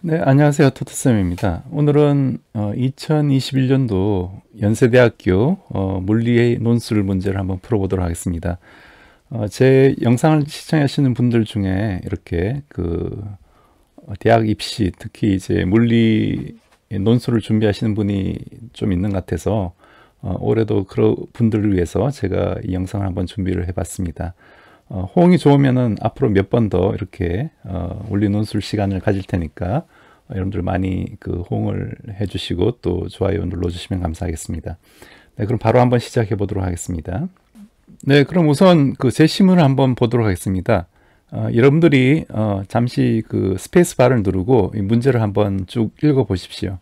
네, 안녕하세요. 토트쌤입니다. 오늘은 어, 2021년도 연세대학교 어, 물리의 논술 문제를 한번 풀어보도록 하겠습니다. 어, 제 영상을 시청하시는 분들 중에 이렇게 그 어, 대학 입시, 특히 이제 물리 논술을 준비하시는 분이 좀 있는 것 같아서 어, 올해도 그런 분들을 위해서 제가 이 영상을 한번 준비를 해봤습니다. 어, 호응이 좋으면은 앞으로 몇 번 더 이렇게 어, 올리 논술 시간을 가질 테니까 어, 여러분들 많이 그 호응을 해주시고 또 좋아요 눌러주시면 감사하겠습니다. 네, 그럼 바로 한번 시작해 보도록 하겠습니다. 네, 그럼 우선 그 제시문을 한번 보도록 하겠습니다. 어, 여러분들이 어, 잠시 그 스페이스 바를 누르고 이 문제를 한번 쭉 읽어 보십시오.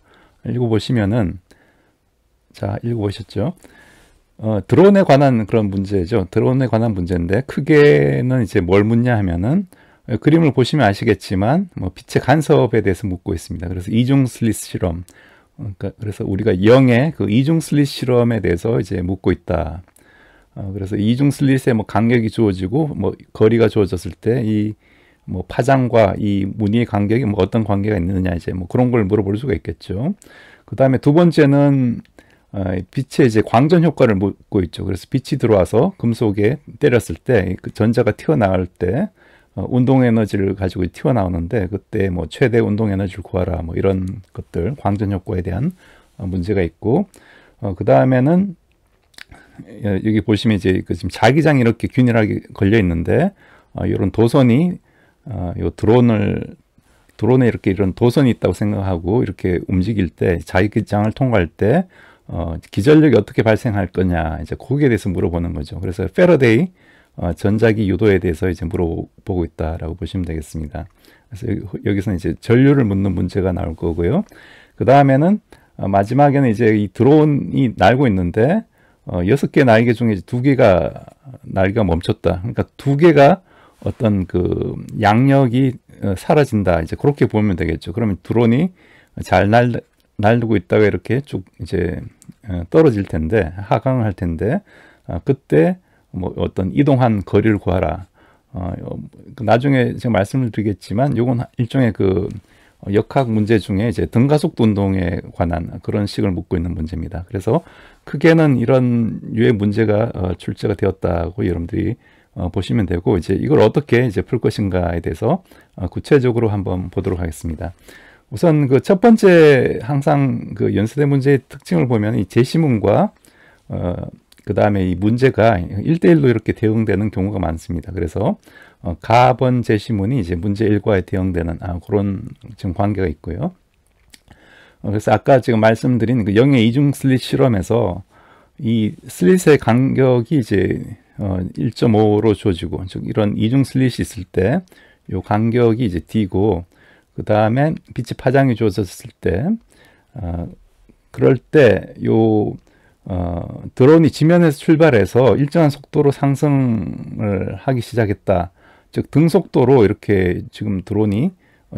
읽어 보시면은 자 읽어 보셨죠? 어, 드론에 관한 그런 문제죠. 드론에 관한 문제인데 크게는 이제 뭘 묻냐 하면은 그림을 보시면 아시겠지만 뭐 빛의 간섭에 대해서 묻고 있습니다. 그래서 이중 슬릿 실험 그러니까 그래서 우리가 0의 그 이중 슬릿 실험에 대해서 이제 묻고 있다. 어, 그래서 이중 슬릿의 뭐 간격이 주어지고 뭐 거리가 주어졌을 때 이 뭐 파장과 이 무늬의 간격이 뭐 어떤 관계가 있느냐 이제 뭐 그런 걸 물어볼 수가 있겠죠. 그 다음에 두 번째는 아, 빛의 이제 광전 효과를 묻고 있죠. 그래서 빛이 들어와서 금속에 때렸을 때그 전자가 튀어나올 때 어, 운동 에너지를 가지고 튀어나오는데 그때 뭐 최대 운동 에너지를 구하라 뭐 이런 것들 광전 효과에 대한 어, 문제가 있고 어, 그 다음에는 예, 여기 보시면 이제 그 지금 자기장 이렇게 균일하게 걸려 있는데 어, 이런 도선이 어, 요 드론을 드론에 이렇게 이런 도선이 있다고 생각하고 이렇게 움직일 때 자기장을 통과할 때 어, 기전력이 어떻게 발생할 거냐 이제 거기에 대해서 물어보는 거죠. 그래서 페러데이 어, 전자기 유도에 대해서 이제 물어보고 있다라고 보시면 되겠습니다. 그래서 여기서는 이제 전류를 묻는 문제가 나올 거고요. 그 다음에는 어, 마지막에는 이제 이 드론이 날고 있는데 어, 6개 날개 중에 두 개가 날개가 멈췄다. 그러니까 두 개가 어떤 그 양력이 어, 사라진다. 이제 그렇게 보면 되겠죠. 그러면 드론이 잘 날, 날고 있다가 이렇게 쭉 이제 예, 떨어질 텐데 하강을 할 텐데 아, 그때 뭐 어떤 이동한 거리를 구하라. 어, 그 나중에 제가 말씀을 드리겠지만 요건 일종의 그 역학 문제 중에 이제 등가속도 운동에 관한 그런 식을 묻고 있는 문제입니다. 그래서 크게는 이런 유의 문제가 어, 출제가 되었다고 여러분들이 어, 보시면 되고 이제 이걸 어떻게 이제 풀 것인가에 대해서 어, 구체적으로 한번 보도록 하겠습니다. 우선 그 첫 번째 항상 그 연세대 문제의 특징을 보면 이 제시문과 어, 그 다음에 이 문제가 일대일로 이렇게 대응되는 경우가 많습니다. 그래서 어, 가번 제시문이 이제 문제 일과에 대응되는 아, 그런 지금 관계가 있고요. 어, 그래서 아까 지금 말씀드린 그 영의 이중 슬릿 실험에서 이 슬릿의 간격이 이제 어, 1.5로 어지고즉 이런 이중 슬릿이 있을 때 요 간격이 이제 D고 그 다음에 빛이 파장이 주어졌을 때 어, 그럴 때 요 어, 드론이 지면에서 출발해서 일정한 속도로 상승을 하기 시작했다. 즉 등속도로 이렇게 지금 드론이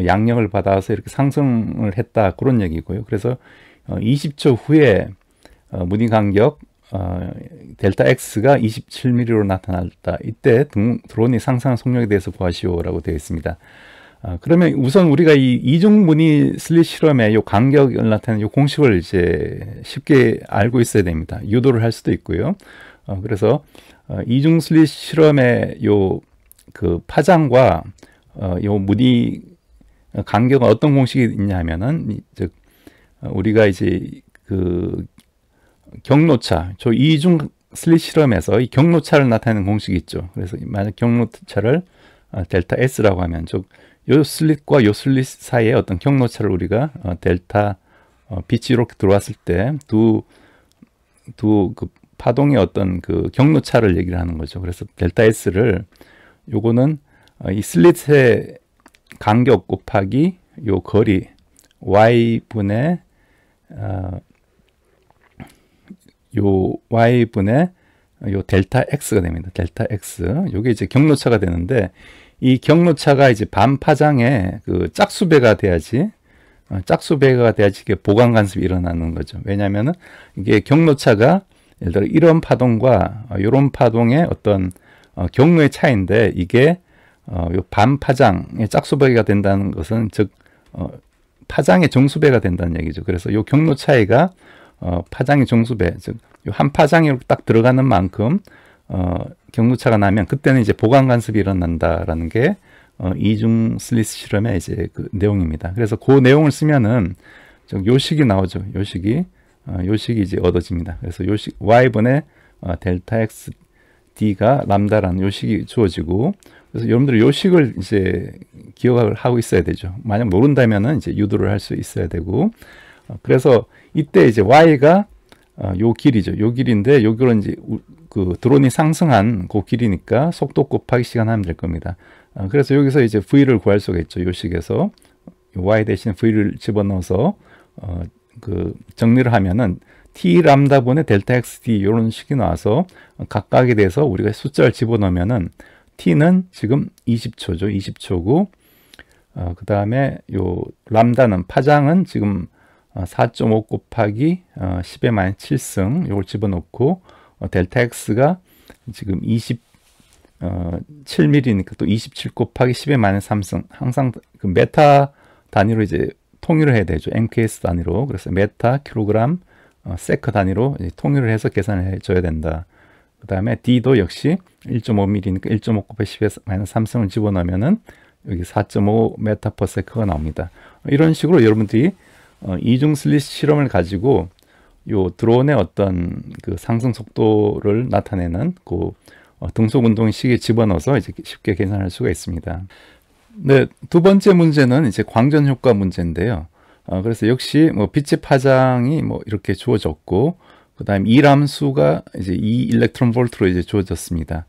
양력을 받아서 이렇게 상승을 했다 그런 얘기고요. 그래서 어, 20초 후에 어, 무늬 간격 어, 델타 X가 27mm로 나타났다. 이때 등, 드론이 상승한 속력에 대해서 보아시오라고 되어 있습니다. 아, 그러면 우선 우리가 이 이중 무늬 슬릿 실험의 요 간격을 나타내는 요 공식을 이제 쉽게 알고 있어야 됩니다. 유도를 할 수도 있고요. 어, 그래서 어, 이중 슬릿 실험의 요 그 파장과 어, 요 무늬 어, 간격은 어떤 공식이 있냐면은 즉 어, 우리가 이제 그 경로차, 저 이중 슬릿 실험에서 이 경로차를 나타내는 공식이 있죠. 그래서 만약 경로차를 어, 델타 S라고 하면 즉요 슬릿과 요 슬릿 사이에 어떤 경로차를 우리가 어, 델타 어, 빛이 이렇게 들어왔을 때 두두그 파동의 어떤 그 경로차를 얘기를 하는 거죠. 그래서 델타 S를 요거는 어, 이 슬릿의 간격 곱하기 요 거리 y분의 어, 요 y분의 요 델타 x가 됩니다. 델타 x. 요게 이제 경로차가 되는데 이 경로차가 이제 반파장에 그 짝수배가 돼야지 어, 짝수배가 돼야지 이게 보강 간섭이 일어나는 거죠. 왜냐면은 이게 경로차가 예를 들어 이런 파동과 이런 어, 파동의 어떤 어, 경로의 차인데 이게 어, 요 반파장의 짝수배가 된다는 것은 즉 어, 파장의 정수배가 된다는 얘기죠. 그래서 요 경로 차이가 어, 파장의 정수배 즉 요한 파장이 딱 들어가는 만큼 어, 경구차가 나면 그때는 이제 보강 간섭이 일어난다라는 게 어, 이중 슬리스 실험의 이제 그 내용입니다. 그래서 그 내용을 쓰면은 즉 요식이 나오죠. 요식이 어, 요식이 이제 얻어집니다. 그래서 요식 y분의 어, 델타 x d가 람다라는 요식이 주어지고 그래서 여러분들이 요식을 이제 기억을 하고 있어야 되죠. 만약 모른다면은 이제 유도를 할 수 있어야 되고 어, 그래서 이때 이제 y가 어, 요 길이죠. 요 길인데 요 길은 이제 그 드론이 상승한 그 길이니까 속도 곱하기 시간 하면 될 겁니다. 아, 그래서 여기서 이제 V를 구할 수가 있죠. 요 식에서 Y 대신 V를 집어넣어서 어, 그 정리를 하면은 T 람다분의 델타 XT 이런 식이 나와서 각각에 대해서 우리가 숫자를 집어넣으면은 T는 지금 20초죠. 20초고 어, 그 다음에 요 람다는 파장은 지금 4.5 어, 곱하기 10의 어, 마이 7승 요걸 집어넣고 어, 델타 X가 지금 20 어, 7mm니까 또 27 곱하기 10에 마이너스 3승. 항상 그 메타 단위로 이제 통일을 해야 되죠. MKS 단위로. 그래서 메타, 킬로그램, 어, 세크 단위로 통일을 해서 계산을 해줘야 된다. 그 다음에 D도 역시 1.5mm니까 1.5 곱하기 10에 마이너스 3승을 집어넣으면은 여기 4.5 메타 퍼 세크가 나옵니다. 이런 식으로 여러분들이 어, 이중 슬릿 실험을 가지고 요 드론의 어떤 그 상승 속도를 나타내는 그 어, 등속 운동 시기에 집어넣어서 이제 쉽게 계산할 수가 있습니다. 네, 두 번째 문제는 이제 광전 효과 문제인데요. 어, 그래서 역시 뭐 빛의 파장이 뭐 이렇게 주어졌고 그다음 이람수가 이제 이 일렉트론 볼트로 이제 주어졌습니다.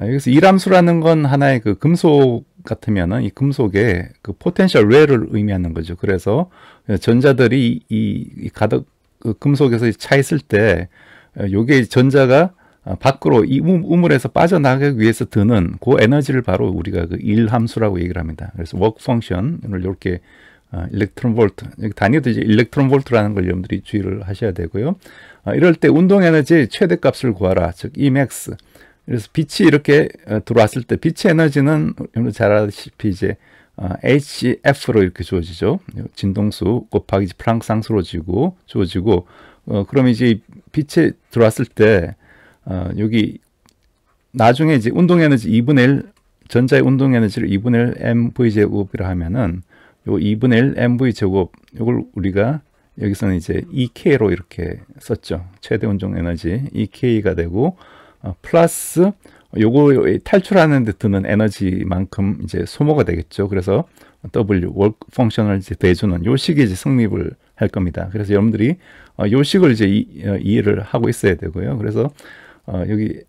여기서 어, 이람수라는 건 하나의 그 금속 같으면은 이 금속의 그 포텐셜 웨를 의미하는 거죠. 그래서 전자들이 이, 이 가득 그 금속에서 차 있을 때 어, 요게 전자가 어, 밖으로 이 우물에서 빠져나가기 위해서 드는 그 에너지를 바로 우리가 그 일 함수라고 얘기를 합니다. 그래서 워크 펑션을 이렇게 일렉트론 볼트 단위도 이제 일렉트론 볼트라는 걸 여러분들이 주의를 하셔야 되고요. 어, 이럴 때 운동 에너지의 최대값을 구하라. 즉 Emax. 그래서 빛이 이렇게 들어왔을 때 빛의 에너지는 여러분 잘아시피 이제 아, HF로 이렇게 주어지죠. 진동수 곱하기 프랑상수로 크 지고 주어지고 어, 그럼 이제 빛에 들어왔을 때 어, 여기 나중에 이제 운동 에너지 2분의 1 전자의 운동 에너지를 2분의 1 mv 제곱이라 하면은 요 2분의 1 mv 제곱 요걸 우리가 여기서는 이제 ek로 이렇게 썼죠. 최대 운동 에너지 ek가 되고 어, 플러스 요거 탈출하는 데 드는 에너지만큼 이제 소모가 되겠죠. 그래서 W work function을 이제 대주는 요식이 이제 성립을 할 겁니다. 그래서 여러분들이 어, 요식을 이제 이, 어, 이 해를 하고 있어야 되고요. 그래서 어, 여기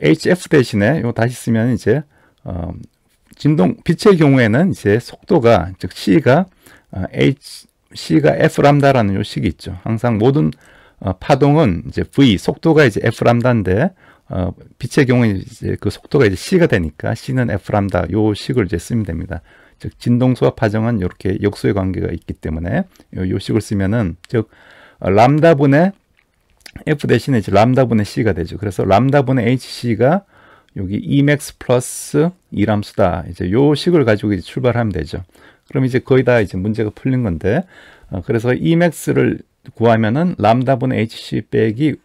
HF 대신에 요 다시 쓰면 이제 어, 진동 빛의 경우에는 이제 속도가 즉 C가 어, H C가 F 람다라는 요식이 있죠. 항상 모든 어, 파동은 이제 V 속도가 이제 F 람다인데 어, 빛의 경우에 이제 그 속도가 이제 C가 되니까 C는 F 람다 요 식을 이제 쓰면 됩니다. 즉 진동수와 파정은 이렇게 역수의 관계가 있기 때문에 요, 요 식을 쓰면은 즉 어, 람다 분의 F 대신에 이제 람다 분의 C가 되죠. 그래서 람다 분의 HC가 여기 Emax 플러스 이람수다. 이제 요 식을 가지고 이제 출발하면 되죠. 그럼 이제 거의 다 이제 문제가 풀린 건데, 어, 그래서 Emax를 구하면은 람다분의 HC 빼기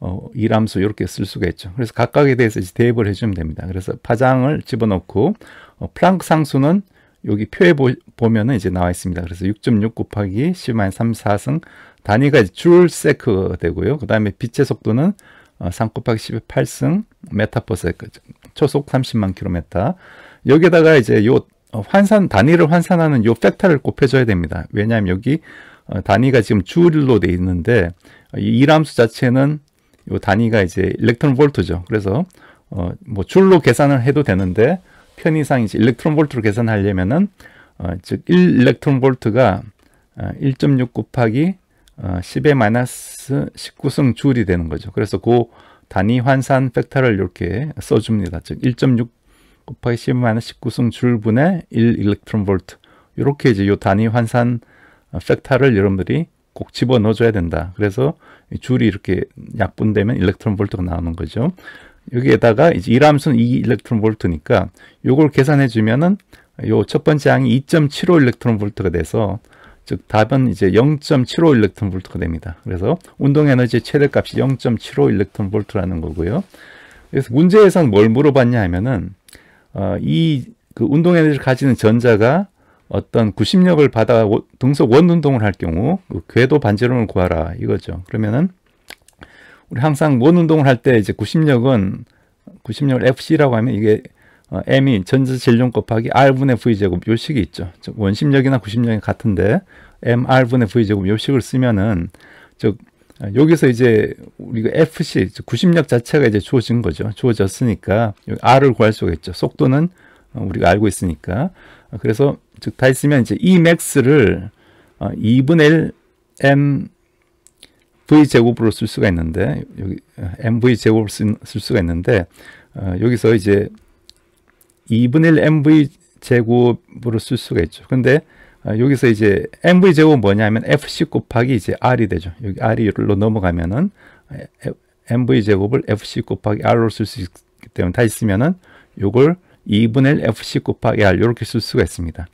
어, 이람수 이렇게 쓸 수가 있죠. 그래서 각각에 대해서 이제 대입을 해주면 됩니다. 그래서 파장을 집어넣고 어, 플랑크 상수는 여기 표에 보, 보면은 이제 나와 있습니다. 그래서 6.6 곱하기 10-34승 단위가 줄세크 되고요. 그 다음에 빛의 속도는 어, 3 곱하기 18승 메타퍼세크 초속 30만 킬로메타 여기에다가 이제 요 어, 환산 단위를 환산하는 요 팩터를 곱해줘야 됩니다. 왜냐하면 여기 어, 단위가 지금 줄로 돼 있는데 이람수 자체는 요 단위가 이제 일렉트론 볼트죠. 그래서 어, 뭐 줄로 계산을 해도 되는데 편의상 이제 일렉트론 볼트로 계산하려면은 어, 즉1 일렉트론 볼트가 어, 1.6 곱하기 어, 10의 마이너스 19승 줄이 되는 거죠. 그래서 그 단위 환산 팩터를 이렇게 써줍니다. 즉 1.6 곱하기 10의 마이너스 19승 줄분의 1 일렉트론 볼트 이렇게 이제 요 단위 환산 어, 팩터를 여러분들이 꼭 집어 넣어줘야 된다. 그래서 줄이 이렇게 약분되면 일렉트론 볼트가 나오는 거죠. 여기에다가 이제 1함수는 2 일렉트론 볼트니까 요걸 계산해 주면은 요 첫 번째 항이 2.75 일렉트론 볼트가 돼서 즉 답은 이제 0.75 일렉트론 볼트가 됩니다. 그래서 운동 에너지 최대값이 0.75 일렉트론 볼트라는 거고요. 그래서 문제에선 뭘 물어봤냐 하면은 어, 이 그 운동 에너지를 가지는 전자가 어떤 구심력을 받아 등속 원운동을 할 경우 그 궤도 반지름을 구하라 이거죠. 그러면은 우리 항상 원운동을 할 때 이제 구심력은 구심력을 FC라고 하면 이게 어, M이 전자질량 곱하기 R분의 V제곱 요식이 있죠. 즉 원심력이나 구심력이 같은데 MR분의 V제곱 요식을 쓰면은 즉 어, 여기서 이제 우리가 FC, 즉 구심력 자체가 이제 주어진 거죠. 주어졌으니까 R을 구할 수가 있죠. 속도는 어, 우리가 알고 있으니까. 어, 그래서 즉다 있으면 이제 E m a 를 2분의 1 m v 제곱으로 쓸 수가 있는데 여기 mv 어, 제곱을 쓸 수가 있는데 여기서 이제 2분의 1 mv 제곱으로 쓸 수가 있죠. 근데 여기서 이제 mv 제곱 뭐냐면 fc 곱하기 이제 r이 되죠. 여기 r로 넘어가면은 mv 제곱을 fc 곱하기 r로 쓸 수 있기 때문에 다 있으면은 요걸 2분의 1 FC 곱하기 R 이렇게 쓸 수가 있습니다.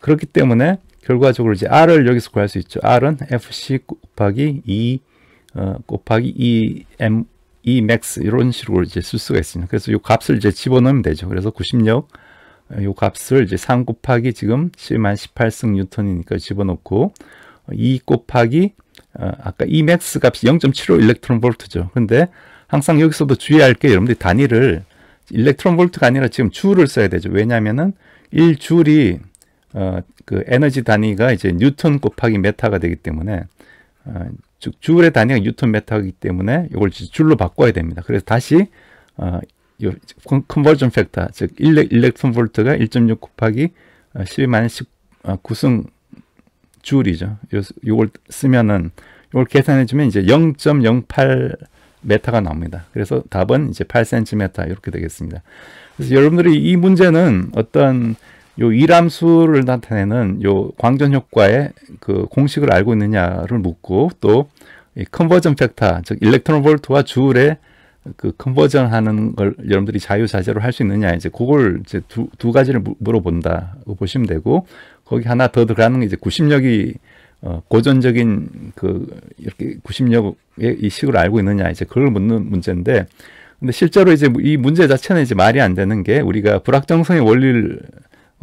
그렇기 때문에 결과적으로 이제 R을 여기서 구할 수 있죠. R은 FC 곱하기 2 e, 어, 곱하기 2M 이 맥스 이런 식으로 이제 쓸 수가 있습니다. 그래서 이 값을 이제 집어넣으면 되죠. 그래서 96이 어, 값을 이제 3 곱하기 지금 10만 18승 뉴턴이니까 집어넣고 2 어, 곱하기 어, 아까 이 e 맥스 값이 0.75 일렉트론 볼트죠. 근데 항상 여기서도 주의할 게 여러분들이 단위를 일렉트론 볼트가 아니라 지금 줄을 써야 되죠. 왜냐면은 1줄이 어, 그 에너지 단위가 이제 뉴턴 곱하기 메타가 되기 때문에 어, 줄의 단위가 뉴턴 메타이기 때문에 이걸 줄로 바꿔야 됩니다. 그래서 다시 어, 요 컨버전 팩터 즉 일렉 일렉트론 볼트가 1.6 곱하기 1 2만이너스 9승 줄이죠. 요, 요걸 쓰면은 요걸 계산해 주면 이제 0.08 메타가 나옵니다. 그래서 답은 이제 8cm 이렇게 되겠습니다. 그래서 여러분들이 이 문제는 어떤 요 이람수를 나타내는 요 광전 효과의 그 공식을 알고 있느냐를 묻고 또 이 컨버전 팩터 즉 일렉트론 볼트와 줄의 그 컨버전 하는 걸 여러분들이 자유자재로 할 수 있느냐 이제 그걸 이제 두, 두 가지를 물어본다 고 보시면 되고 거기 하나 더 들어가는 게 이제 9심력이 어, 고전적인 그 이렇게 구심력의 이 식을 알고 있느냐 이제 그걸 묻는 문제인데 근데 실제로 이제 이 문제 자체는 이제 말이 안 되는 게 우리가 불확정성의 원리를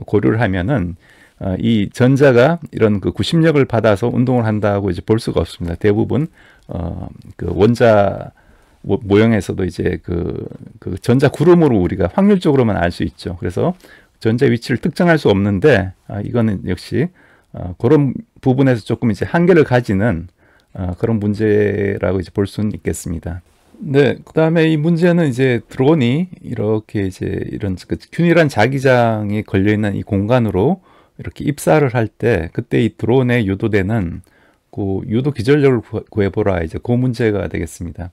고려를 하면은 어, 이 전자가 이런 그 구심력을 받아서 운동을 한다고 이제 볼 수가 없습니다. 대부분 어, 그 원자 모형에서도 이제 그, 그 전자 구름으로 우리가 확률적으로만 알 수 있죠. 그래서 전자 위치를 특정할 수 없는데 아, 이거는 역시 어, 그런 부분에서 조금 이제 한계를 가지는 어, 그런 문제라고 이제 볼 수는 있겠습니다. 네, 그 다음에 이 문제는 이제 드론이 이렇게 이제 이런 그 균일한 자기장이 걸려있는 이 공간으로 이렇게 입사를 할 때 그때 이 드론에 유도되는 그 유도 기절력을 구해보라 이제 그 문제가 되겠습니다.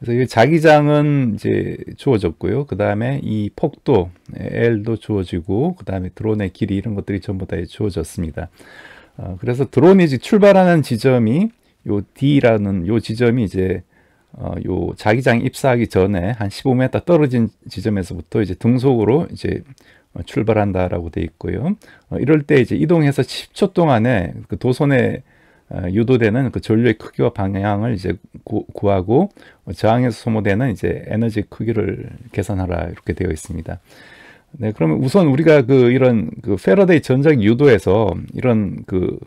그래서 이 자기장은 이제 주어졌고요. 그 다음에 이 폭도 예, L도 주어지고 그 다음에 드론의 길이 이런 것들이 전부 다 주어졌습니다. 어, 그래서 드론이 이제 출발하는 지점이 요 D라는 요 지점이 이제 어, 요 자기장 입사하기 전에 한 15m 떨어진 지점에서부터 이제 등속으로 이제 어, 출발한다라고 돼 있고요. 어, 이럴 때 이제 이동해서 10초 동안에 그도선에 어, 유도되는 그 전류의 크기와 방향을 이제 구, 구하고 저항에서 소모되는 이제 에너지 크기를 계산하라 이렇게 되어 있습니다. 네, 그러면 우선 우리가 그 이런 그 패러데이 전자 유도에서 이런 그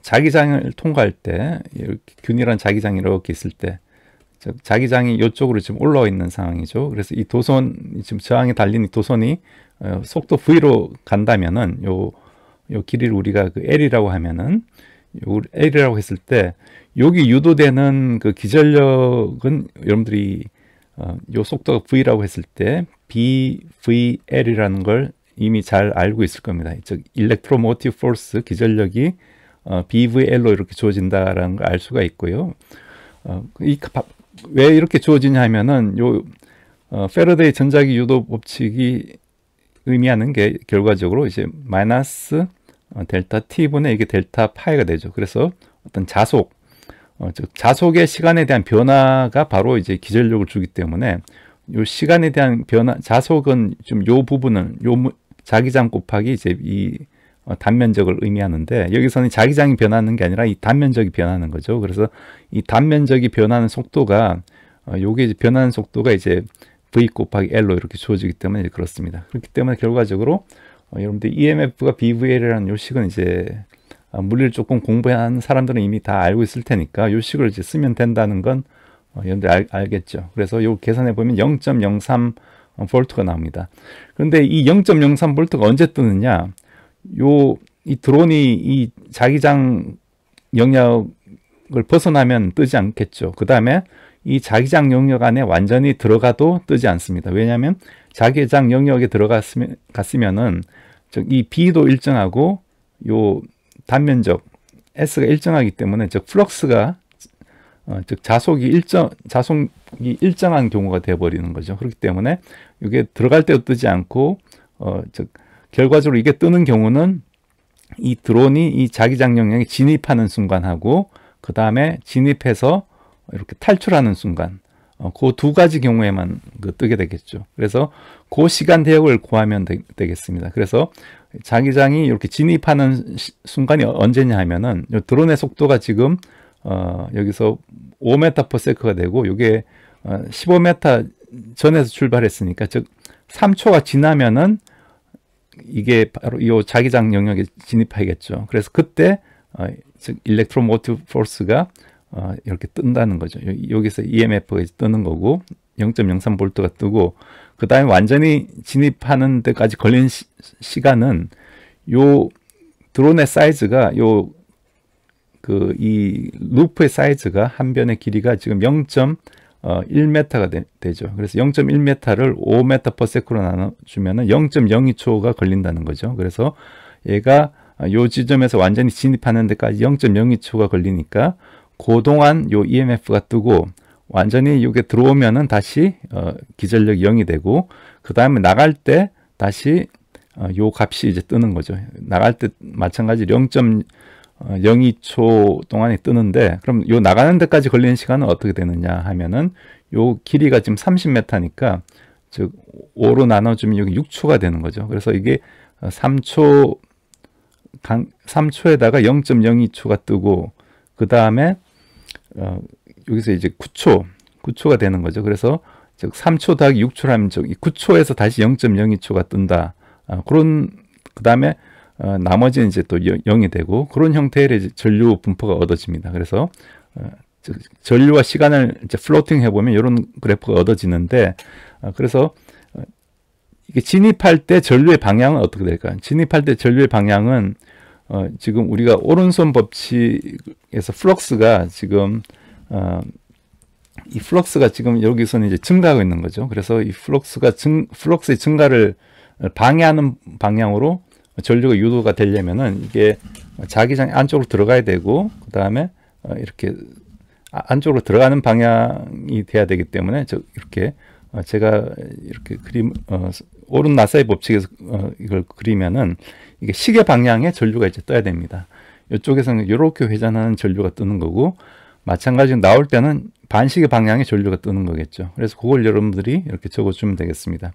자기장을 통과할 때 이렇게 균일한 자기장이 이렇게 있을 때 자기장이 이쪽으로 지금 올라와 있는 상황이죠. 그래서 이 도선 지금 저항에 달린 이 도선이 어, 속도 v로 간다면은 요요 길이를 우리가 그 l이라고 하면은 요걸 L이라고 했을 때 여기 유도되는 그 기전력은 여러분들이 어, 요 속도가 V라고 했을 때 BVL이라는 걸 이미 잘 알고 있을 겁니다. 즉 일렉트로모티브 포스 기전력이 어, BVL로 이렇게 주어진다라는 걸 알 수가 있고요. 어, 이, 왜 이렇게 주어지냐 하면은 요 어, 페러데이 전자기 유도 법칙이 의미하는 게 결과적으로 이제 마이너스 어, 델타 t분의 이게 델타 파이가 되죠. 그래서 어떤 자속, 어, 즉 자속의 시간에 대한 변화가 바로 이제 기전력을 주기 때문에 요 시간에 대한 변화, 자속은 좀 요 부분을 요 자기장 곱하기 이제 이 어, 단면적을 의미하는데 여기서는 자기장이 변하는 게 아니라 이 단면적이 변하는 거죠. 그래서 이 단면적이 변하는 속도가 어, 요게 이제 변하는 속도가 이제 v 곱하기 l로 이렇게 주어지기 때문에 그렇습니다. 그렇기 때문에 결과적으로 어, 여러분들 EMF가 BVL이라는 요식은 이제 어, 물리를 조금 공부한 사람들은 이미 다 알고 있을 테니까 요식을 이제 쓰면 된다는 건 어, 여러분들 알, 알겠죠. 그래서 요 계산해 보면 0.03 볼트가 나옵니다. 그런데 이0.03 볼트가 언제 뜨느냐? 요 이 드론이 이 자기장 영역을 벗어나면 뜨지 않겠죠. 그 다음에 이 자기장 영역 안에 완전히 들어가도 뜨지 않습니다. 왜냐하면 자기장 영역에 들어갔으면 갔으면은 즉이 B도 일정하고 요 단면적 S가 일정하기 때문에 즉 플럭스가 어, 즉 자속이 일정 자속이 일정한 경우가 되어 버리는 거죠. 그렇기 때문에 이게 들어갈 때도 뜨지 않고 어, 즉 결과적으로 이게 뜨는 경우는 이 드론이 이 자기장 영역에 진입하는 순간하고 그 다음에 진입해서 이렇게 탈출하는 순간 어, 그두 가지 경우에만 그 뜨게 되겠죠. 그래서 그 시간 대역을 구하면 되, 겠습니다 그래서 자기장이 이렇게 진입하는 시, 순간이 언제냐 하면은 요 드론의 속도가 지금 어, 여기서 5m/s가 되고 이게 어, 15m 전에서 출발했으니까 즉 3초가 지나면은 이게 바로 이 자기장 영역에 진입하겠죠. 그래서 그때 어, 즉 일렉트로모티브 포스가 어, 이렇게 뜬다는 거죠. 여기서 EMF가 뜨는 거고 0.03V가 뜨고 그 다음에 완전히 진입하는 데까지 걸린는 시, 간은요 드론의 사이즈가 요 그 이 루프의 사이즈가 한 변의 길이가 지금 0.1m가 어, 되, 죠 그래서 0.1m를 5m/s로 나눠주면은 0.02초가 걸린다는 거죠. 그래서 얘가 요 지점에서 완전히 진입하는 데까지 0.02초가 걸리니까 고동안 요 EMF가 뜨고 완전히 이게 들어오면은 다시 어, 기전력 0이 되고 그 다음에 나갈 때 다시 어, 요 값이 이제 뜨는 거죠. 나갈 때 마찬가지 0.02초 어, 동안에 뜨는데 그럼 요 나가는 데까지 걸리는 시간은 어떻게 되느냐 하면은 요 길이가 지금 30m니까 즉 5로 나눠주면 여기 6초가 되는 거죠. 그래서 이게 3초 어, 3초에다가 0.02초가 뜨고 그 다음에 어, 여기서 이제 9초, 9초가 되는 거죠. 그래서 즉 3초 더하기 6초를 하면 9초에서 다시 0.02초가 뜬다. 어, 그런 그 다음에 어, 나머지는 이제 또 0, 이 되고 그런 형태의 전류 분포가 얻어집니다. 그래서 어, 즉 전류와 시간을 이제 플로팅 해보면 이런 그래프가 얻어지는데 어, 그래서 어, 이게 진입할 때 전류의 방향은 어떻게 될까요? 진입할 때 전류의 방향은 어, 지금 우리가 오른손 법칙에서 플럭스가 지금 어, 이 플럭스가 지금 여기서는 이제 증가하고 있는 거죠. 그래서 이 플럭스가 증, 플럭스의 증가를 방해하는 방향으로 전류가 유도가 되려면은 이게 자기장 안쪽으로 들어가야 되고 그 다음에 어, 이렇게 아, 안쪽으로 들어가는 방향이 돼야 되기 때문에 저 이렇게 어, 제가 이렇게 그림 어, 오른 나사의 법칙에서 어, 이걸 그리면은 이게 시계 방향의 전류가 이제 떠야 됩니다. 이쪽에서는 이렇게 회전하는 전류가 뜨는 거고 마찬가지로 나올 때는 반시계 방향의 전류가 뜨는 거겠죠. 그래서 그걸 여러분들이 이렇게 적어주면 되겠습니다.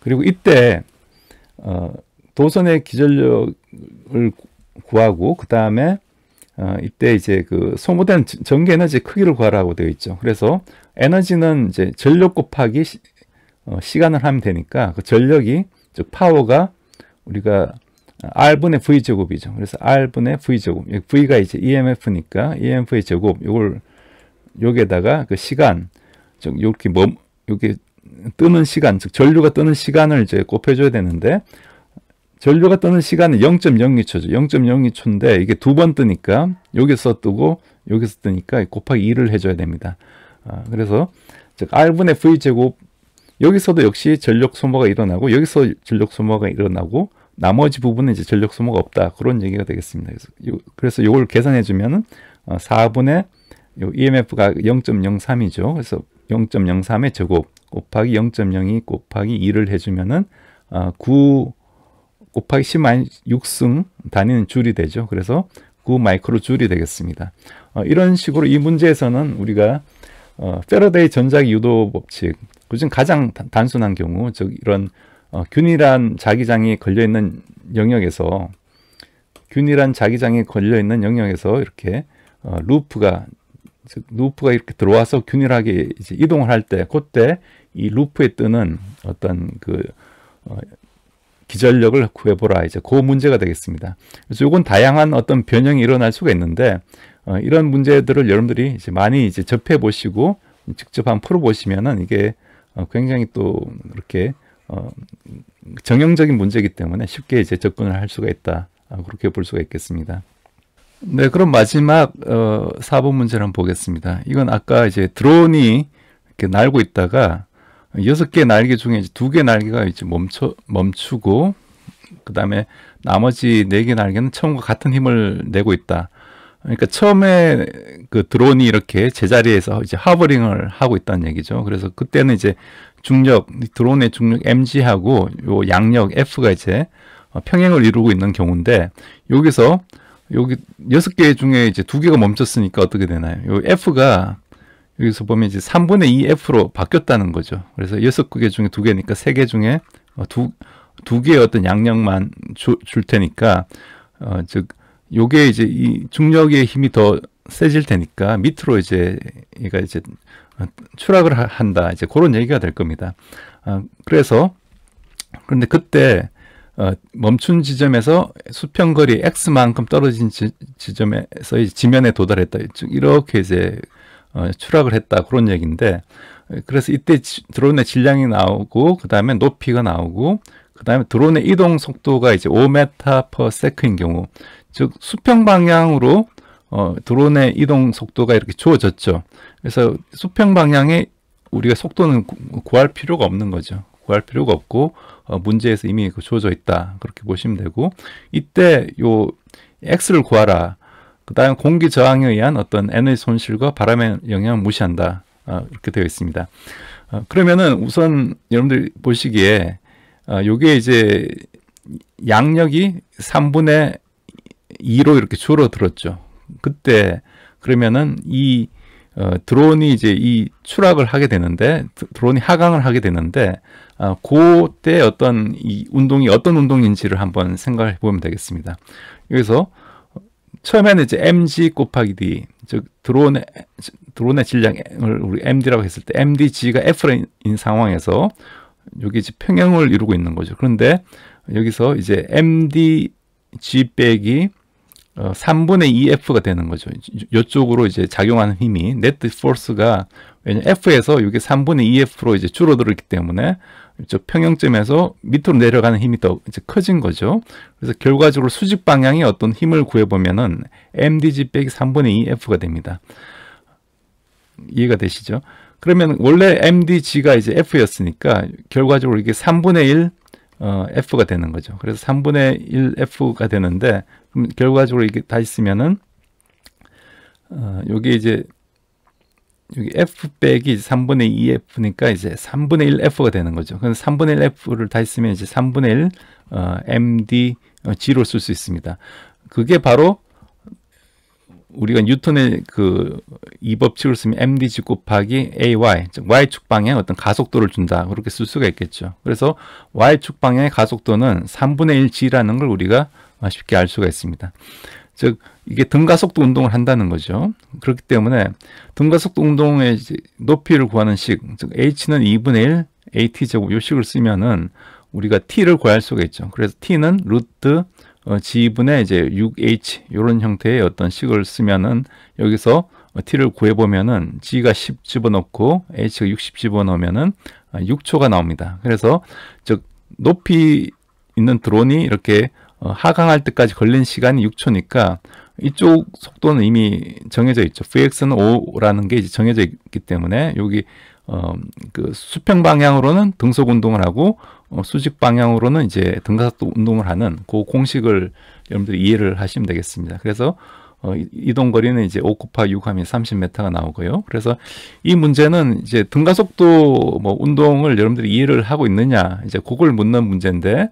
그리고 이때 어, 도선의 기전력을 구하고 그 다음에 어, 이때 이제 그 소모된 전기 에너지 크기를 구하라고 되어 있죠. 그래서 에너지는 이제 전력 곱하기 시, 어, 간을 하면 되니까 그 전력이 즉 파워가 우리가 R분의 V제곱이죠. 그래서 R분의 V제곱. V가 이제 EMF니까 EMF의 제곱. 요걸 여기에다가 그 시간 즉 이렇게 멈 이렇게 뜨는 시간 즉 전류가 뜨는 시간을 이제 곱해 줘야 되는데 전류가 뜨는 시간은 0.02초죠. 0.02초인데 이게 두 번 뜨니까 여기서 뜨고 여기서 뜨니까 곱하기 2를 해 줘야 됩니다. 아, 그래서 즉 R분의 V제곱 여기서도 역시 전력 소모가 일어나고 여기서 전력 소모가 일어나고 나머지 부분은 이제 전력 소모가 없다. 그런 얘기가 되겠습니다. 그래서, 요, 그래서 요걸 계산해 주면은 어, 4분의 요 EMF가 0.03이죠. 그래서 0.03의 제곱 곱하기 0.02 곱하기 2를 해주면은 어, 9 곱하기 10 6승 단위는 줄이 되죠. 그래서 9 마이크로 줄이 되겠습니다. 어, 이런 식으로 이 문제에서는 우리가 어, 페러데이 전자기 유도 법칙, 그중 가장 단순한 경우, 즉 이런 어, 균일한 자기장이 걸려있는 영역에서 균일한 자기장이 걸려있는 영역에서 이렇게 어, 루프가 즉 루프가 이렇게 들어와서 균일하게 이동을 할 때 그때 이 루프에 뜨는 어떤 그 어, 기전력을 구해보라 이제 그 문제가 되겠습니다. 그래서 이건 다양한 어떤 변형이 일어날 수가 있는데 어, 이런 문제들을 여러분들이 이제 많이 이제 접해 보시고 직접 한번 풀어 보시면은 이게 어, 굉장히 또 이렇게 어, 정형적인 문제이기 때문에 쉽게 이제 접근을 할 수가 있다. 아, 그렇게 볼 수가 있겠습니다. 네, 그럼 마지막 어, 4번 문제를 보겠습니다. 이건 아까 이제 드론이 이렇게 날고 있다가 여개 날개 중에 두개 날개가 이제 멈춰 멈추고 그다음에 나머지 네 개 날개는 처음과 같은 힘을 내고 있다. 그러니까 처음에 그 드론이 이렇게 제자리에서 이제 하버링을 하고 있다는 얘기죠. 그래서 그때는 이제 중력, 드론의 중력 mg하고 요 양력 f가 이제 어, 평행을 이루고 있는 경우인데 여기서 여기 여섯 개 중에 이제 두 개가 멈췄으니까 어떻게 되나요? 요 f가 여기서 보면 이제 3분의 2f로 바뀌었다는 거죠. 그래서 여섯 개 중에 두 개니까 세 개 중에 어, 두, 두 개의 어떤 양력만 주, 줄 테니까, 어, 즉, 요게 이제 이 중력의 힘이 더 세질 테니까 밑으로 이제, 얘가 이제 추락을 한다. 이제 그런 얘기가 될 겁니다. 아, 그래서 그런데 그때 어, 멈춘 지점에서 수평거리 x만큼 떨어진 지, 점에서 지면에 도달했다. 이렇게 이제 어, 추락을 했다 그런 얘기인데 그래서 이때 지, 드론의 질량이 나오고 그 다음에 높이가 나오고 그 다음에 드론의 이동 속도가 이제 5m per s 인 경우 즉 수평 방향으로 어, 드론의 이동 속도가 이렇게 주어졌죠. 그래서 수평 방향에 우리가 속도는 구할 필요가 없는 거죠. 구할 필요가 없고 어, 문제에서 이미 그 주어져 있다. 그렇게 보시면 되고 이때 요 x를 구하라. 그다음 공기 저항에 의한 어떤 에너지 손실과 바람의 영향을 무시한다. 어, 이렇게 되어 있습니다. 어, 그러면은 우선 여러분들 보시기에 어, 요게 이제 양력이 3분의 2로 이렇게 줄어들었죠. 그때 그러면은 이 어, 드론이 이제 이 추락을 하게 되는데 드론이 하강을 하게 되는데 어, 그때 어떤 이 운동이 어떤 운동인지를 한번 생각해 보면 되겠습니다. 여기서 처음에는 이제 mg 곱하기 d 즉 드론의 드론의 질량을 우리 md라고 했을 때 mdg가 f인 상황에서 여기 이제 평형을 이루고 있는 거죠. 그런데 여기서 이제 mdg 빼기 3분의 어, 2F가 되는 거죠. 이쪽으로 이제 작용하는 힘이 네트 포스가 F에서 이게 3분의 2F로 이제 줄어들었기 때문에 저 평형점에서 밑으로 내려가는 힘이 더 이제 커진 거죠. 그래서 결과적으로 수직 방향의 어떤 힘을 구해보면은 MDG 빼기 3분의 2F가 됩니다. 이해가 되시죠? 그러면 원래 MDG가 이제 F였으니까 결과적으로 이게 3분의 1 어, F가 되는 거죠. 그래서 3분의 1 F가 되는데 그럼 결과적으로 이게 다시 쓰면은 어, 요게 이제 여기 f 빼기 3분의 2f니까 이제 3분의 1f가 되는 거죠. 그럼 3분의 1f를 다시 쓰면 이제 3분의 1 어, mdg로 어, 쓸수 있습니다. 그게 바로 우리가 뉴턴의 그이 법칙을 쓰면 mdg 곱하기 ay, 즉 y축 방향 어떤 가속도를 준다 그렇게 쓸 수가 있겠죠. 그래서 y축 방향의 가속도는 3분의 1g라는 걸 우리가 쉽게 알 수가 있습니다. 즉 이게 등가속도 운동을 한다는 거죠. 그렇기 때문에 등가속도 운동의 높이를 구하는 식, 즉 h는 2분의 1, at 제곱 요 식을 쓰면은 우리가 t를 구할 수가 있죠. 그래서 t는 루트 어, g분의 이제 6h 이런 형태의 어떤 식을 쓰면은 여기서 어, t를 구해보면은 g가 10 집어넣고 h가 60 집어넣으면은 6초가 아, 나옵니다. 그래서 즉 높이 있는 드론이 이렇게 어, 하강할 때까지 걸린 시간이 6초니까 이쪽 속도는 이미 정해져 있죠. vx는 5라는 게 이제 정해져 있기 때문에 여기 어, 그 수평 방향으로는 등속 운동을 하고 어, 수직 방향으로는 이제 등가속도 운동을 하는 그 공식을 여러분들이 이해를 하시면 되겠습니다. 그래서 어, 이동 거리는 이제 5 곱하기 6 하면 30m가 나오고요. 그래서 이 문제는 이제 등가속도 뭐 운동을 여러분들이 이해를 하고 있느냐 이제 그걸 묻는 문제인데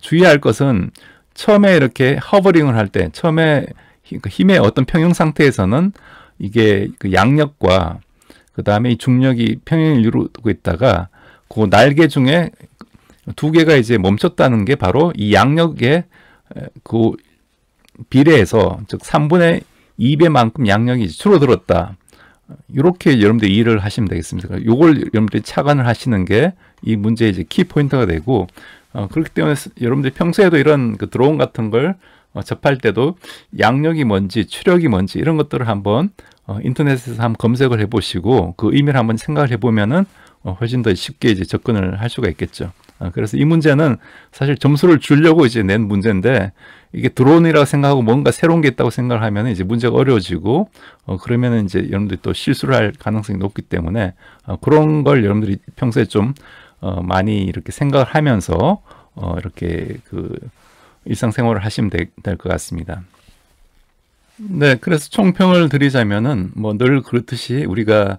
주의할 것은 처음에 이렇게 허버링을 할 때 처음에 그 힘의 어떤 평형 상태에서는 이게 그 양력과 그 다음에 이 중력이 평행을 이루고 있다가 그 날개 중에 두 개가 이제 멈췄다는 게 바로 이 양력의 그 비례해서 즉 3분의 2배만큼 양력이 줄어들었다. 이렇게 여러분들 이해를 하시면 되겠습니다. 그러니까 요걸 여러분들이 착안을 하시는 게 이 문제의 이제 키 포인트가 되고 어, 그렇기 때문에 여러분들이 평소에도 이런 그 드론 같은 걸 어, 접할 때도 양력이 뭔지 추력이 뭔지 이런 것들을 한번 어, 인터넷에서 한번 검색을 해보시고 그 의미를 한번 생각을 해보면은 어, 훨씬 더 쉽게 이제 접근을 할 수가 있겠죠. 어, 그래서 이 문제는 사실 점수를 주려고 이제 낸 문제인데 이게 드론이라고 생각하고 뭔가 새로운 게 있다고 생각을 하면 이제 문제가 어려워지고 어, 그러면 이제 여러분들이 또 실수를 할 가능성이 높기 때문에 어, 그런 걸 여러분들이 평소에 좀 어, 많이 이렇게 생각을 하면서 어, 이렇게 그 일상생활을 하시면 될 것 같습니다. 네, 그래서 총평을 드리자면은 뭐 늘 그렇듯이 우리가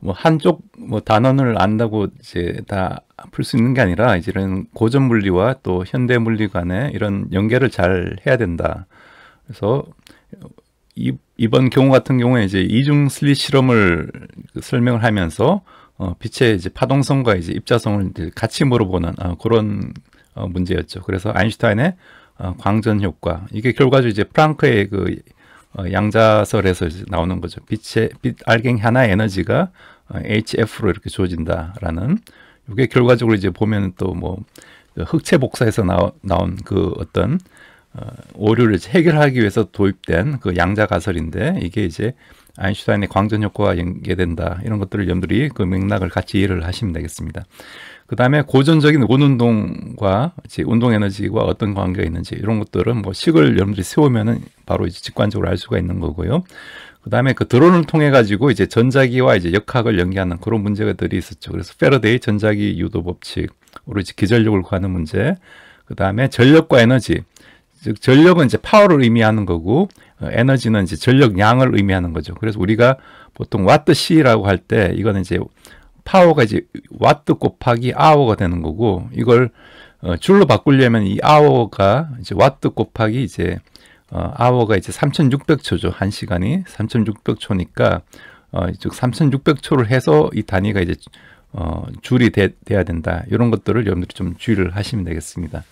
뭐 한쪽 뭐 단원을 안다고 이제 다 풀 수 있는 게 아니라 이제 이 고전 물리와 또 현대 물리 간의 이런 연계를 잘 해야 된다. 그래서 이, 이번 경우 같은 경우에 이제 이중 슬릿 실험을 그 설명을 하면서 어, 빛의 이제 파동성과 이제 입자성을 이제 같이 물어보는 어, 그런 어, 문제였죠. 그래서 아인슈타인의 어, 광전 효과 이게 결과적으로 이제 프랑크의 그 어, 양자설에서 이제 나오는 거죠. 빛의 빛 알갱 하나의 에너지가 어, HF로 이렇게 주어진다라는 이게 결과적으로 이제 보면 또 뭐 흑체 복사에서 나오, 나온 그 어떤 어, 오류를 해결하기 위해서 도입된 그 양자 가설인데 이게 이제 아인슈타인의 광전 효과와 연계된다. 이런 것들을 염두리 그 맥락을 같이 이해를 하시면 되겠습니다. 그 다음에 고전적인 운운동과 운동 에너지와 어떤 관계가 있는지 이런 것들은 뭐 식을 여러분들이 세우면은 바로 이제 직관적으로 알 수가 있는 거고요. 그다음에 그 드론을 통해 가지고 이제 전자기와 이제 역학을 연계하는 그런 문제들이 있었죠. 그래서 페러데이 전자기 유도 법칙으로 이제 기전력을 구하는 문제, 그다음에 전력과 에너지, 즉 전력은 이제 파워를 의미하는 거고 어, 에너지는 이제 전력 량을 의미하는 거죠. 그래서 우리가 보통 와트 시라고 할 때 이거는 이제 파워가 이제 와트 곱하기 아워가 되는 거고 이걸 어, 줄로 바꾸려면 이 아워가 이제 와트 곱하기 이제 어, 아워가 이제 3,600초죠. 한 시간이 3,600초니까 어, 즉 3,600초를 해서 이 단위가 이제 어, 줄이 되, 돼야 된다. 이런 것들을 여러분들이 좀 주의를 하시면 되겠습니다.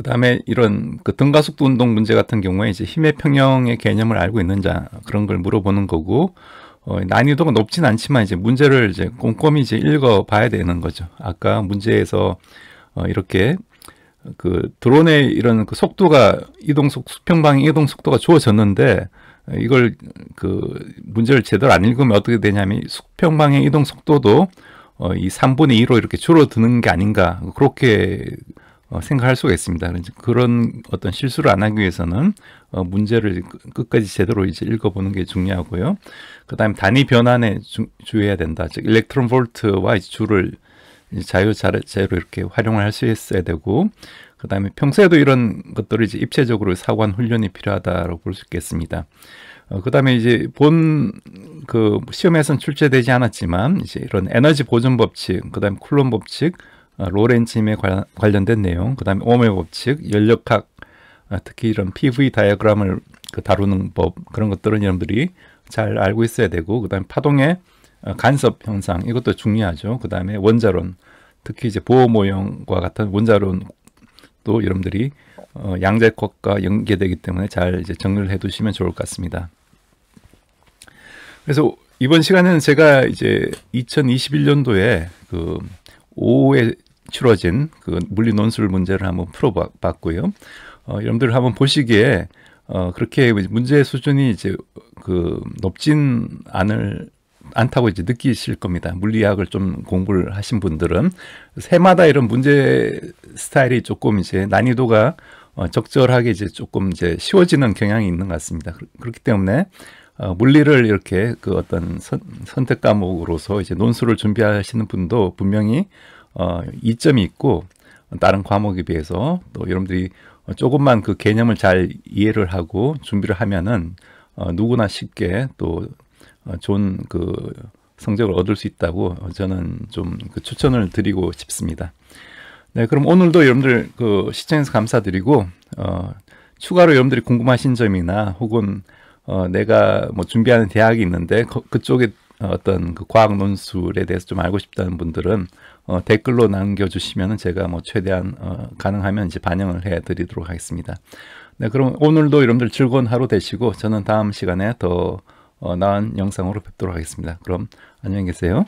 그 다음에 이런 그 등가속도 운동 문제 같은 경우에 이제 힘의 평형의 개념을 알고 있는자 그런 걸 물어보는 거고 어, 난이도가 높진 않지만 이제 문제를 이제 꼼꼼히 이제 읽어봐야 되는 거죠. 아까 문제에서 어, 이렇게 그 드론의 이런 그 속도가 이동속 수평방의 이동 속도가 주어졌는데 이걸 그 문제를 제대로 안 읽으면 어떻게 되냐면 수평방의 이동 속도도 어, 이 3분의 2로 이렇게 줄어드는 게 아닌가 그렇게 어, 생각할 수가 있습니다. 그런 어떤 실수를 안 하기 위해서는 어, 문제를 그, 끝까지 제대로 이제 읽어보는 게 중요하고요. 그 다음에 단위 변환에 주, 의해야 된다. 즉, 일렉트론 볼트와 주를 자유자재로 이렇게 활용을 할 수 있어야 되고, 그 다음에 평소에도 이런 것들을 이제 입체적으로 사관 훈련이 필요하다고 볼 수 있겠습니다. 어, 그 다음에 이제 본 그 시험에선 출제되지 않았지만, 이제 이런 에너지 보존 법칙, 그 다음에 쿨론 법칙, 아, 로렌침에 관련된 내용, 그 다음에 오메 법칙, 연력학, 아, 특히 이런 PV 다이어그램을 그 다루는 법, 그런 것들은 여러분들이 잘 알고 있어야 되고, 그 다음에 파동의 아, 간섭 현상, 이것도 중요하죠. 그 다음에 원자론, 특히 이제 보호 모형과 같은 원자론도 여러분들이 어, 양자역학과 연계되기 때문에 잘 이제 정리를 해 두시면 좋을 것 같습니다. 그래서 이번 시간에는 제가 이제 2021년도에 그 오후에 추러진그 물리 논술 문제를 한번 풀어봤고요. 어, 여러분들 한번 보시기에 어, 그렇게 문제 수준이 이제 그 높진 않을 않다고 이제 느끼실 겁니다. 물리학을 좀 공부를 하신 분들은 해마다 이런 문제 스타일이 조금 이제 난이도가 어, 적절하게 이제 조금 이제 쉬워지는 경향이 있는 것 같습니다. 그렇기 때문에 어, 물리를 이렇게 그 어떤 선, 선택 과목으로서 이제 논술을 준비하시는 분도 분명히 어, 이점이 있고 다른 과목에 비해서 또 여러분들이 조금만 그 개념을 잘 이해를 하고 준비를 하면은 어, 누구나 쉽게 또 어, 좋은 그 성적을 얻을 수 있다고 저는 좀 그 추천을 드리고 싶습니다. 네, 그럼 오늘도 여러분들 그 시청해서 감사드리고 어, 추가로 여러분들이 궁금하신 점이나 혹은 어, 내가 뭐 준비하는 대학이 있는데 그, 쪽에 어떤 그 과학 논술에 대해서 좀 알고 싶다는 분들은 어, 댓글로 남겨주시면 제가 뭐 최대한 어, 가능하면 이제 반영을 해드리도록 하겠습니다. 네, 그럼 오늘도 여러분들 즐거운 하루 되시고 저는 다음 시간에 더 어, 나은 영상으로 뵙도록 하겠습니다. 그럼 안녕히 계세요.